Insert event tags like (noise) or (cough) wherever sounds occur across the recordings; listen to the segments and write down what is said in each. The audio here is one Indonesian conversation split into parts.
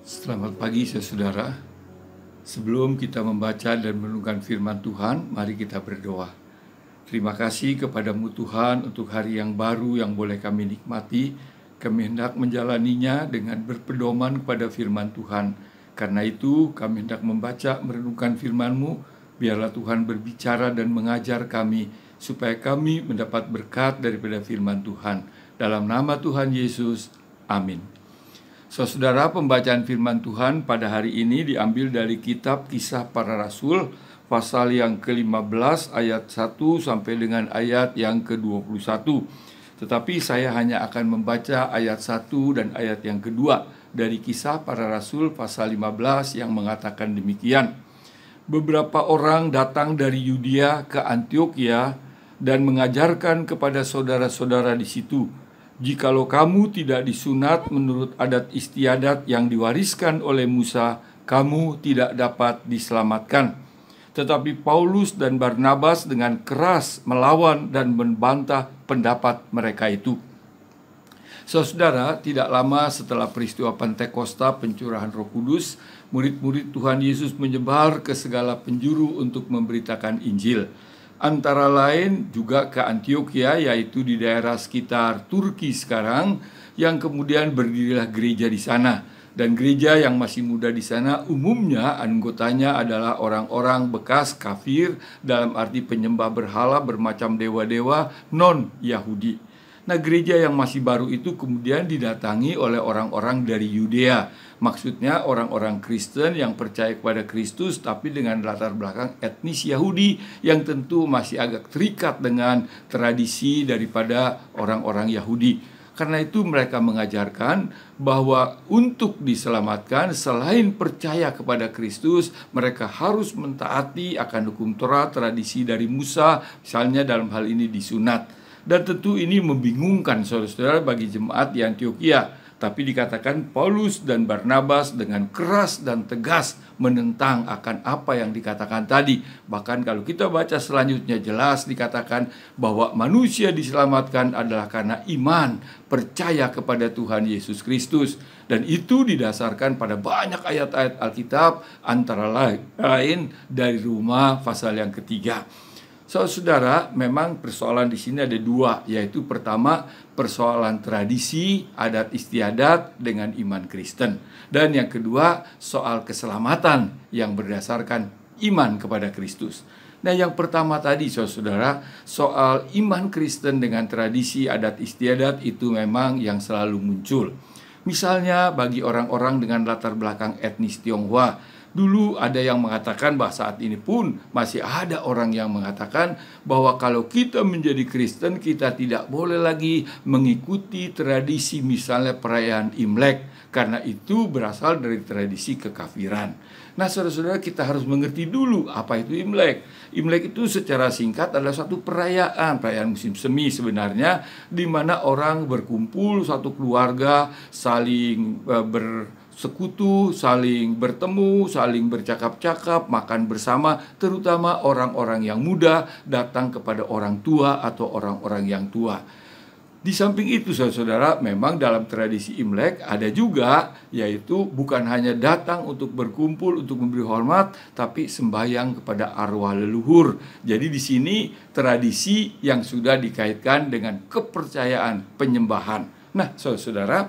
Selamat pagi saudara. Sebelum kita membaca dan menunggang firman Tuhan, mari kita berdoa. Terima kasih kepadamu Tuhan untuk hari yang baru yang boleh kami nikmati. Kami hendak menjalaninya dengan berpedoman kepada firman Tuhan. Karena itu kami hendak membaca merenungkan FirmanMu. biarlah Tuhan berbicara dan mengajar kami, supaya kami mendapat berkat daripada firman Tuhan. Dalam nama Tuhan Yesus, amin. Saudara, pembacaan firman Tuhan pada hari ini diambil dari kitab Kisah Para Rasul pasal yang ke-15 ayat 1 sampai dengan ayat yang ke-21. Tetapi saya hanya akan membaca ayat 1 dan ayat yang kedua dari Kisah Para Rasul pasal 15 yang mengatakan demikian. Beberapa orang datang dari Yudea ke Antioquia dan mengajarkan kepada saudara-saudara di situ Jikalau kamu tidak disunat menurut adat istiadat yang diwariskan oleh Musa, kamu tidak dapat diselamatkan. Tetapi Paulus dan Barnabas dengan keras melawan dan membantah pendapat mereka itu. Saudara, tidak lama setelah peristiwa Pentekosta pencurahan Roh Kudus, murid-murid Tuhan Yesus menyebar ke segala penjuru untuk memberitakan Injil antara lain juga ke Antioquia yaitu di daerah sekitar Turki sekarang yang kemudian berdirilah gereja di sana dan gereja yang masih muda di sana umumnya anggotanya adalah orang-orang bekas kafir dalam arti penyembah berhala bermacam dewa-dewa non Yahudi. Nah, gereja yang masih baru itu kemudian didatangi oleh orang-orang dari Yudea. Maksudnya orang-orang Kristen yang percaya kepada Kristus tapi dengan latar belakang etnis Yahudi yang tentu masih agak terikat dengan tradisi daripada orang-orang Yahudi. Karena itu mereka mengajarkan bahwa untuk diselamatkan selain percaya kepada Kristus, mereka harus mentaati akan hukum Torah, tradisi dari Musa, misalnya dalam hal ini disunat. Dan tentu ini membingungkan saudara-saudara bagi jemaat di Antioquia. Tapi dikatakan Paulus dan Barnabas dengan keras dan tegas menentang akan apa yang dikatakan tadi. Bahkan kalau kita baca selanjutnya jelas dikatakan bahwa manusia diselamatkan adalah karena iman, percaya kepada Tuhan Yesus Kristus. Dan itu didasarkan pada banyak ayat-ayat Alkitab antara lain dari rumah pasal yang ketiga. So, saudara, memang persoalan di sini ada dua, yaitu pertama persoalan tradisi, adat istiadat dengan iman Kristen. Dan yang kedua, soal keselamatan yang berdasarkan iman kepada Kristus. Nah, yang pertama tadi, saudara, soal iman Kristen dengan tradisi adat istiadat itu memang yang selalu muncul. Misalnya bagi orang-orang dengan latar belakang etnis Tionghoa, dulu ada yang mengatakan bahwa saat ini pun masih ada orang yang mengatakan bahwa kalau kita menjadi Kristen kita tidak boleh lagi mengikuti tradisi misalnya perayaan Imlek karena itu berasal dari tradisi kekafiran. Nah, saudara-saudara kita harus mengerti dulu apa itu Imlek. Imlek itu secara singkat adalah satu perayaan, perayaan musim semi sebenarnya, di mana orang berkumpul satu keluarga saling e, bersekutu, ber saling bertemu, saling bercakap-cakap, makan bersama, terutama orang-orang yang muda datang kepada orang tua atau orang-orang yang tua. Di samping itu saudara-saudara memang dalam tradisi Imlek ada juga yaitu bukan hanya datang untuk berkumpul untuk memberi hormat tapi sembahyang kepada arwah leluhur. Jadi di sini tradisi yang sudah dikaitkan dengan kepercayaan penyembahan. Nah, saudara-saudara,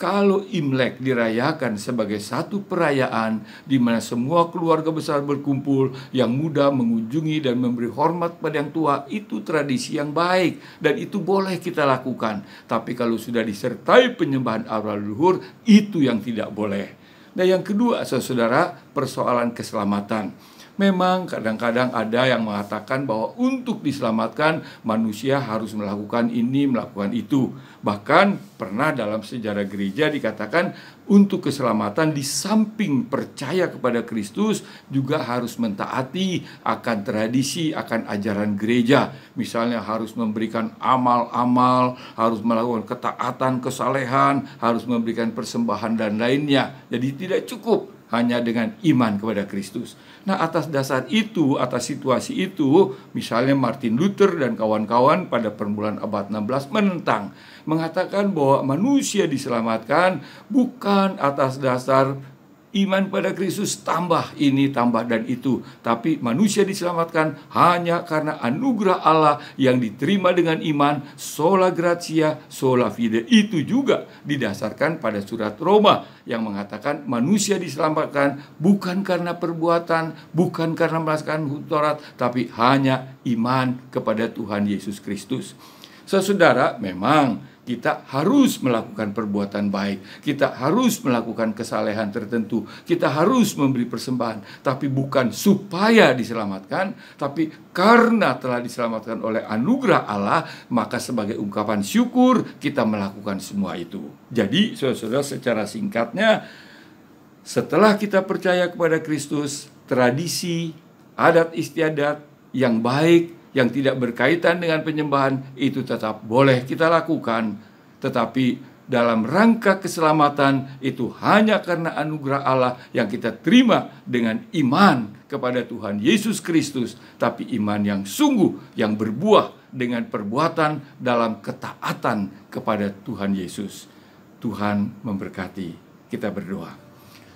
kalau Imlek dirayakan sebagai satu perayaan di mana semua keluarga besar berkumpul, yang muda mengunjungi dan memberi hormat pada yang tua, itu tradisi yang baik dan itu boleh kita lakukan. Tapi kalau sudah disertai penyembahan arwah leluhur, itu yang tidak boleh. Nah, yang kedua, saudara, persoalan keselamatan. Memang kadang-kadang ada yang mengatakan bahwa untuk diselamatkan manusia harus melakukan ini, melakukan itu. Bahkan pernah dalam sejarah gereja dikatakan untuk keselamatan di samping percaya kepada Kristus juga harus mentaati akan tradisi, akan ajaran gereja. Misalnya harus memberikan amal-amal, harus melakukan ketaatan, kesalehan, harus memberikan persembahan dan lainnya. Jadi tidak cukup hanya dengan iman kepada Kristus. Nah, atas dasar itu, atas situasi itu, misalnya Martin Luther dan kawan-kawan pada permulaan abad 16 menentang, mengatakan bahwa manusia diselamatkan bukan atas dasar iman pada Kristus tambah ini tambah dan itu tapi manusia diselamatkan hanya karena anugerah Allah yang diterima dengan iman sola gratia sola fide itu juga didasarkan pada surat Roma yang mengatakan manusia diselamatkan bukan karena perbuatan bukan karena melaksanakan Taurat tapi hanya iman kepada Tuhan Yesus Kristus Saudara, memang kita harus melakukan perbuatan baik, kita harus melakukan kesalehan tertentu, kita harus memberi persembahan, tapi bukan supaya diselamatkan, tapi karena telah diselamatkan oleh anugerah Allah, maka sebagai ungkapan syukur kita melakukan semua itu. Jadi, saudara-saudara, secara singkatnya, setelah kita percaya kepada Kristus, tradisi, adat istiadat yang baik yang tidak berkaitan dengan penyembahan itu tetap boleh kita lakukan, tetapi dalam rangka keselamatan itu hanya karena anugerah Allah yang kita terima dengan iman kepada Tuhan Yesus Kristus, tapi iman yang sungguh yang berbuah dengan perbuatan dalam ketaatan kepada Tuhan Yesus. Tuhan memberkati. Kita berdoa.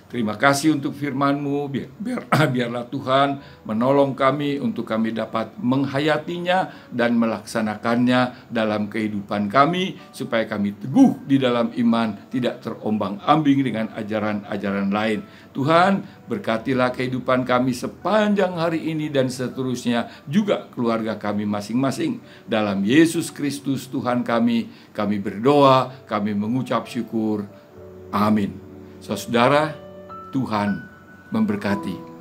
Terima kasih untuk firman-Mu, biar, biar, (clears throat) biarlah Tuhan menolong kami untuk kami dapat menghayatinya dan melaksanakannya dalam kehidupan kami, supaya kami teguh di dalam iman, tidak terombang ambing dengan ajaran-ajaran lain. Tuhan, berkatilah kehidupan kami sepanjang hari ini dan seterusnya, juga keluarga kami masing-masing. Dalam Yesus Kristus Tuhan kami, kami berdoa, kami mengucap syukur. Amin. Saudara, Tuhan memberkati.